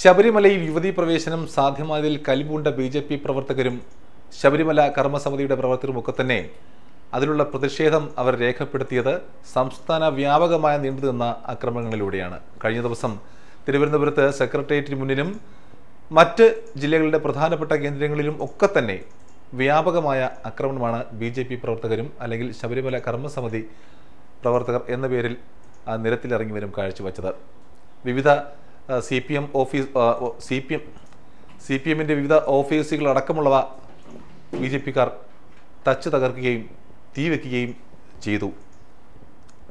ശബരിമലയിൽ യുവതി പ്രവേശനം സാധ്യമായതിൽ കലിപൂണ്ട ബി ജെ പി പ്രവർത്തകരും ശബരിമല കർമ്മസമിതിയുടെ പ്രവർത്തകരുമൊക്കെ തന്നെ അതിലുള്ള പ്രതിഷേധം അവർ രേഖപ്പെടുത്തിയത് സംസ്ഥാന വ്യാപകമായ നീണ്ടുനിന്ന ആക്രമണങ്ങളിലൂടെയാണ് കഴിഞ്ഞ ദിവസം തിരുവനന്തപുരത്ത് സെക്രട്ടേറിയറ്റിന് മുന്നിലും മറ്റ് ജില്ലകളുടെ പ്രധാനപ്പെട്ട കേന്ദ്രങ്ങളിലും ഒക്കെ തന്നെ വ്യാപകമായ ആക്രമണമാണ് ബി ജെ പി പ്രവർത്തകരും അല്ലെങ്കിൽ ശബരിമല കർമ്മസമിതി പ്രവർത്തകർ എന്ന പേരിൽ നിരത്തിലിറങ്ങി വരും കാഴ്ചവെച്ചത് വിവിധ C P M office C P M C P എമ്മിൻ്റെ വിവിധ ഓഫീസുകളടക്കമുള്ളവ ബി ജെ പിക്കാർ തച്ച് തകർക്കുകയും തീവെക്കുകയും ചെയ്തു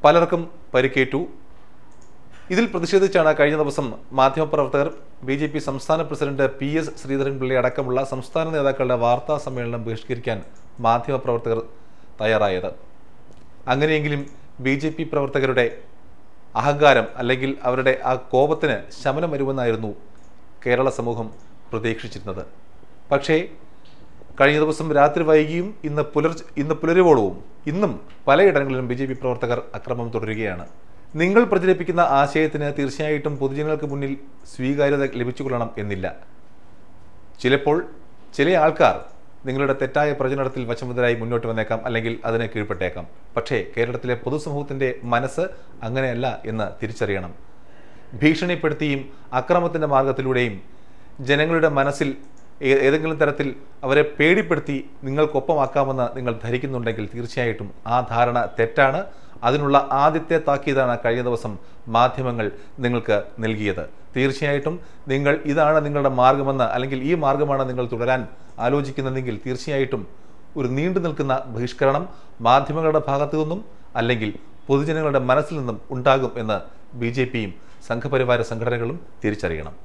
പലർക്കും പരിക്കേറ്റു ഇതിൽ പ്രതിഷേധിച്ചാണ് കഴിഞ്ഞ ദിവസം മാധ്യമപ്രവർത്തകർ ബി ജെ പി സംസ്ഥാന പ്രസിഡന്റ് പി എസ് ശ്രീധരൻപിള്ളി അടക്കമുള്ള സംസ്ഥാന നേതാക്കളുടെ വാർത്താ സമ്മേളനം ബഹിഷ്കരിക്കാൻ മാധ്യമപ്രവർത്തകർ തയ്യാറായത് അങ്ങനെയെങ്കിലും ബി പ്രവർത്തകരുടെ അഹങ്കാരം അല്ലെങ്കിൽ അവരുടെ ആ കോപത്തിന് ശമനം വരുമെന്നായിരുന്നു കേരള സമൂഹം പ്രതീക്ഷിച്ചിരുന്നത് പക്ഷേ കഴിഞ്ഞ ദിവസം രാത്രി വൈകിയും ഇന്ന് പുലർ ഇന്ന് പുലരുവോളവും ഇന്നും പലയിടങ്ങളിലും ബി ജെ പി പ്രവർത്തകർ അക്രമം തുടരുകയാണ് നിങ്ങൾ പ്രചരിപ്പിക്കുന്ന ആശയത്തിന് തീർച്ചയായിട്ടും പൊതുജനങ്ങൾക്ക് മുന്നിൽ സ്വീകാര്യത ലഭിച്ചുകൊള്ളണം എന്നില്ല ചിലപ്പോൾ ചില ആൾക്കാർ നിങ്ങളുടെ തെറ്റായ പ്രചരണത്തിൽ വശമുതരായി മുന്നോട്ട് വന്നേക്കാം അല്ലെങ്കിൽ അതിനെ കീഴ്പ്പെട്ടേക്കാം പക്ഷേ കേരളത്തിലെ പൊതുസമൂഹത്തിൻ്റെ മനസ്സ് അങ്ങനെയല്ല എന്ന് തിരിച്ചറിയണം ഭീഷണിപ്പെടുത്തിയും അക്രമത്തിൻ്റെ മാർഗത്തിലൂടെയും ജനങ്ങളുടെ മനസ്സിൽ ഏതെങ്കിലും തരത്തിൽ അവരെ പേടിപ്പെടുത്തി നിങ്ങൾക്കൊപ്പമാക്കാമെന്ന് നിങ്ങൾ ധരിക്കുന്നുണ്ടെങ്കിൽ തീർച്ചയായിട്ടും ആ ധാരണ തെറ്റാണ് അതിനുള്ള ആദ്യത്തെ താക്കീതാണ് കഴിഞ്ഞ ദിവസം മാധ്യമങ്ങൾ നിങ്ങൾക്ക് നൽകിയത് തീർച്ചയായിട്ടും നിങ്ങൾ ഇതാണ് നിങ്ങളുടെ മാർഗമെന്ന് അല്ലെങ്കിൽ ഈ മാർഗമാണ് നിങ്ങൾ തുടരാൻ ആലോചിക്കുന്നതെങ്കിൽ തീർച്ചയായിട്ടും ഒരു നീണ്ടു നിൽക്കുന്ന ബഹിഷ്കരണം മാധ്യമങ്ങളുടെ ഭാഗത്തു നിന്നും അല്ലെങ്കിൽ പൊതുജനങ്ങളുടെ മനസ്സിൽ നിന്നും ഉണ്ടാകും എന്ന് ബി ജെ പിയും സംഘപരിവാര സംഘടനകളും തിരിച്ചറിയണം